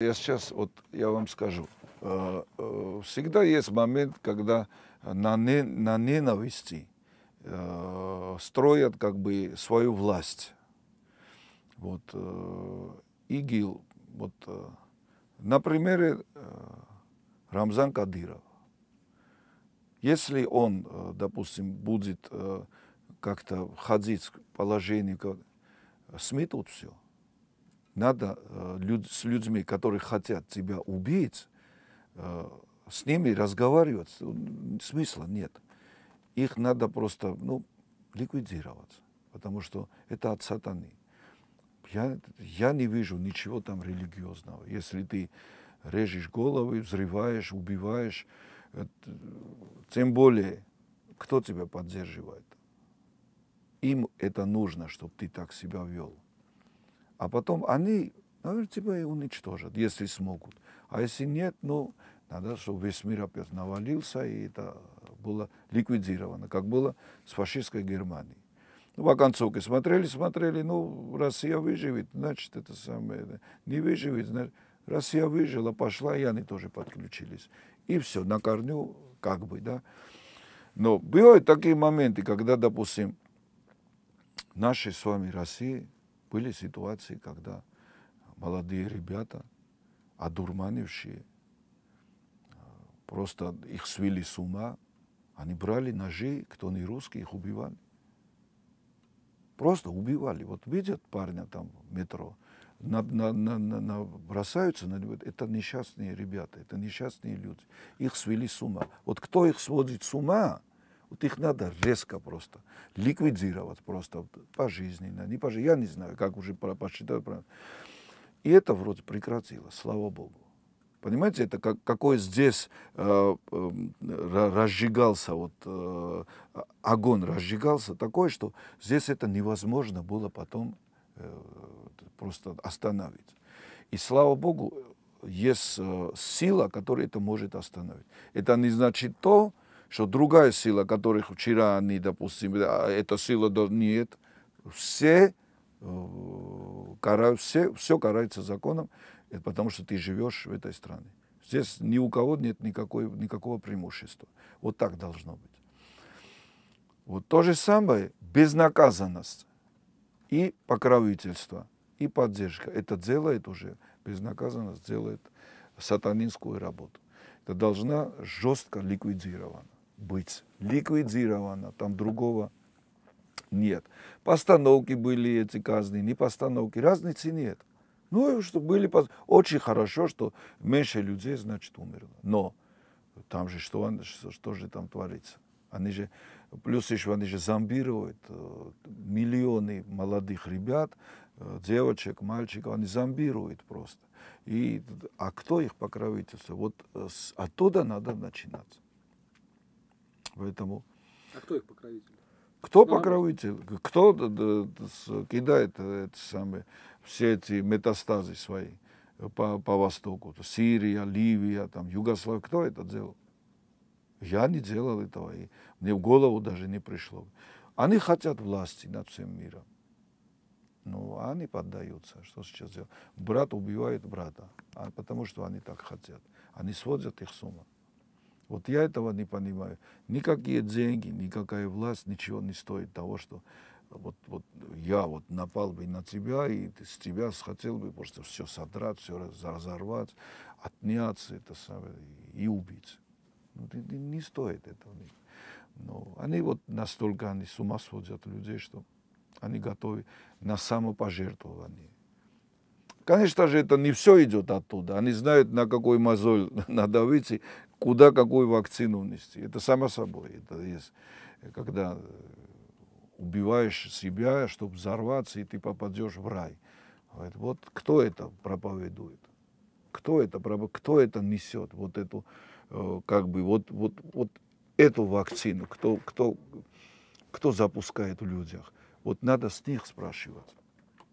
Я сейчас, вот я вам скажу, э, э, всегда есть момент, когда на, не, на ненависти э, строят как бы свою власть. Вот ИГИЛ, вот на примере Рамзан Кадыров. Если он, допустим, будет как-то ходить в положение, сметут все – надо э, люд, с людьми, которые хотят тебя убить, э, с ними разговаривать э, смысла нет. Их надо просто ну, ликвидировать, потому что это от сатаны. Я, я не вижу ничего там религиозного. Если ты режешь головы, взрываешь, убиваешь, это, тем более, кто тебя поддерживает? Им это нужно, чтобы ты так себя вел а потом они, наверное, ну, тебя типа, и уничтожат, если смогут. А если нет, ну, надо, чтобы весь мир опять навалился, и это было ликвидировано, как было с фашистской Германией. Ну, по концовке смотрели, смотрели, ну, Россия выживет, значит, это самое, не выживет, значит, Россия выжила, пошла, и они тоже подключились. И все, на корню, как бы, да. Но бывают такие моменты, когда, допустим, наши с вами России – были ситуации, когда молодые ребята, одурманившие, просто их свели с ума, они брали ножи, кто не русский, их убивали. Просто убивали. Вот видят парня там в метро, на, на, на, на, на, бросаются на него. Это несчастные ребята, это несчастные люди. Их свели с ума. Вот кто их сводит с ума, вот их надо резко просто ликвидировать, просто пожизненно, не пожизненно, я не знаю, как уже посчитать. И это вроде прекратилось, слава богу. Понимаете, это как, какой здесь э, э, разжигался, вот, э, огонь разжигался такой, что здесь это невозможно было потом э, просто остановить. И слава богу, есть э, сила, которая это может остановить. Это не значит то, что другая сила, которых вчера они, допустим, эта сила нет, все э, карают, все, все карается законом, э, потому что ты живешь в этой стране. Здесь ни у кого нет никакой, никакого преимущества. Вот так должно быть. Вот то же самое безнаказанность и покровительство, и поддержка. Это делает уже, безнаказанность делает сатанинскую работу. Это должна жестко ликвидирована быть ликвидировано, там другого нет. Постановки были эти казни, не постановки, разницы нет. Ну, что были, очень хорошо, что меньше людей, значит, умерло. Но там же что, что, что же там творится? Они же, плюс еще они же зомбируют э, миллионы молодых ребят, э, девочек, мальчиков, они зомбируют просто. И, а кто их покровительство? Вот э, оттуда надо начинаться. Поэтому... А кто их покровитель? Кто ну, покровитель? Кто кидает э, это самое, все эти метастазы свои э, по, по Востоку? то Сирия, Ливия, там, Югославия. Кто это делал? Я не делал этого, и мне в голову даже не пришло. Они хотят власти над всем миром. Ну, они поддаются. Что сейчас делать? Брат убивает брата, а, потому что они так хотят. Они сводят их с ума. Вот я этого не понимаю. Никакие деньги, никакая власть, ничего не стоит того, что вот, вот я вот напал бы на тебя, и ты, с тебя хотел бы просто все содрать, все разорвать, отняться это самое, и убить. Ну, не, не стоит этого. Но они вот настолько они с ума сводят людей, что они готовы на самопожертвование. Конечно же, это не все идет оттуда. Они знают, на какой мозоль надо выйти, куда какую вакцину внести. Это само собой. Это есть, когда э, убиваешь себя, чтобы взорваться, и ты попадешь в рай. Вот кто это проповедует? Кто это, кто это несет? Вот эту, э, как бы, вот, вот, вот эту вакцину, кто, кто, кто запускает в людях? Вот надо с них спрашивать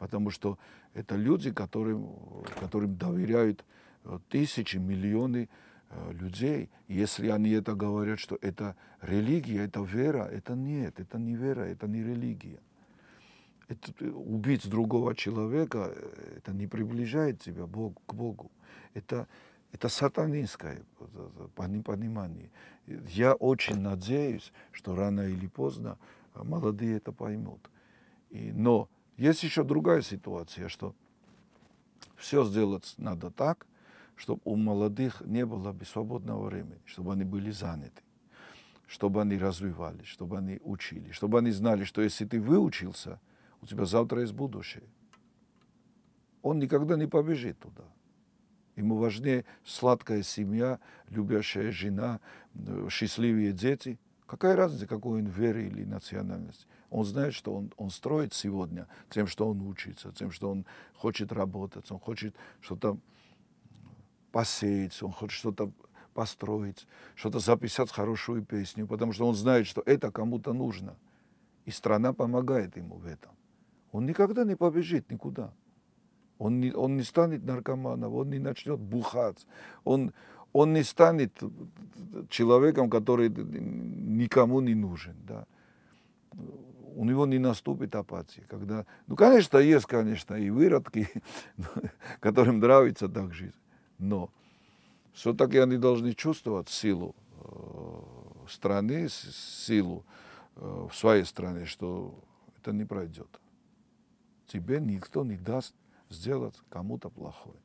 потому что это люди, которым, которым доверяют э, тысячи, миллионы э, людей. Если они это говорят, что это религия, это вера, это нет, это не вера, это не религия. Это, э, убить другого человека, это не приближает тебя Бог, к Богу. Это, это сатанинское понимание. Я очень надеюсь, что рано или поздно молодые это поймут. И, но есть еще другая ситуация, что все сделать надо так, чтобы у молодых не было бы свободного времени, чтобы они были заняты, чтобы они развивались, чтобы они учили, чтобы они знали, что если ты выучился, у тебя завтра есть будущее. Он никогда не побежит туда. Ему важнее сладкая семья, любящая жена, э, счастливые дети, Какая разница, какой он веры или национальности? Он знает, что он, он строит сегодня тем, что он учится, тем, что он хочет работать, он хочет что-то посеять, он хочет что-то построить, что-то записать хорошую песню, потому что он знает, что это кому-то нужно. И страна помогает ему в этом. Он никогда не побежит никуда. Он не, он не станет наркоманом, он не начнет бухать. Он, он не станет человеком, который никому не нужен. Да. У него не наступит апатия. Когда... Ну, конечно, есть, конечно, и выродки, которым нравится так жить. Но все-таки они должны чувствовать силу э, страны, силу э, в своей стране, что это не пройдет. Тебе никто не даст сделать кому-то плохое.